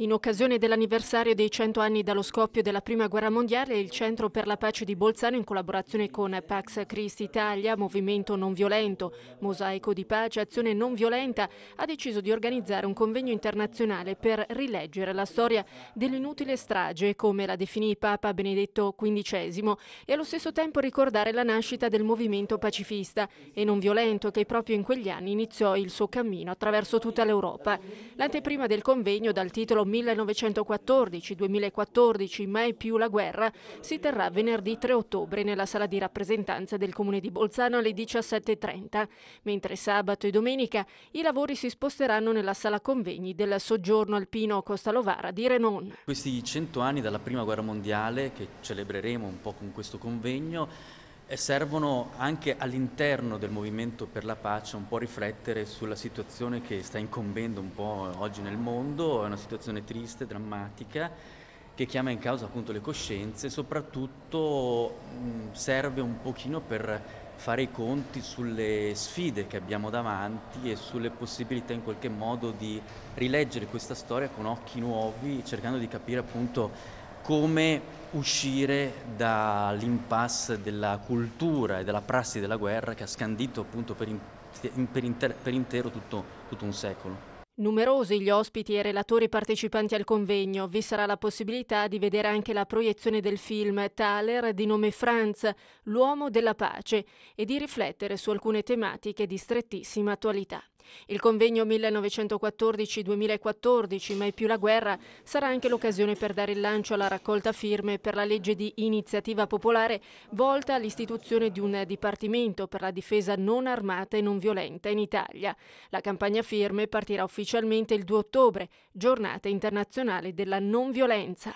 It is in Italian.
In occasione dell'anniversario dei 100 anni dallo scoppio della Prima Guerra Mondiale, il Centro per la Pace di Bolzano, in collaborazione con Pax Christi Italia, Movimento Non Violento, Mosaico di Pace, Azione Non Violenta, ha deciso di organizzare un convegno internazionale per rileggere la storia dell'inutile strage, come la definì Papa Benedetto XV, e allo stesso tempo ricordare la nascita del movimento pacifista e non violento che proprio in quegli anni iniziò il suo cammino attraverso tutta l'Europa. L'anteprima del convegno dal titolo 1914-2014 mai più la guerra si terrà venerdì 3 ottobre nella sala di rappresentanza del comune di Bolzano alle 17.30, mentre sabato e domenica i lavori si sposteranno nella sala convegni del soggiorno alpino Costalovara di Renon. Questi 100 anni dalla prima guerra mondiale che celebreremo un po' con questo convegno e servono anche all'interno del movimento per la pace un po' riflettere sulla situazione che sta incombendo un po' oggi nel mondo, è una situazione triste, drammatica, che chiama in causa appunto le coscienze, soprattutto serve un pochino per fare i conti sulle sfide che abbiamo davanti e sulle possibilità in qualche modo di rileggere questa storia con occhi nuovi, cercando di capire appunto come uscire dall'impasse della cultura e della prassi della guerra che ha scandito appunto per, in, per, inter, per intero tutto, tutto un secolo. Numerosi gli ospiti e relatori partecipanti al convegno, vi sarà la possibilità di vedere anche la proiezione del film Thaler di nome Franz, l'uomo della pace, e di riflettere su alcune tematiche di strettissima attualità. Il convegno 1914-2014, mai più la guerra, sarà anche l'occasione per dare il lancio alla raccolta firme per la legge di iniziativa popolare volta all'istituzione di un Dipartimento per la difesa non armata e non violenta in Italia. La campagna firme partirà ufficialmente il 2 ottobre, giornata internazionale della non violenza.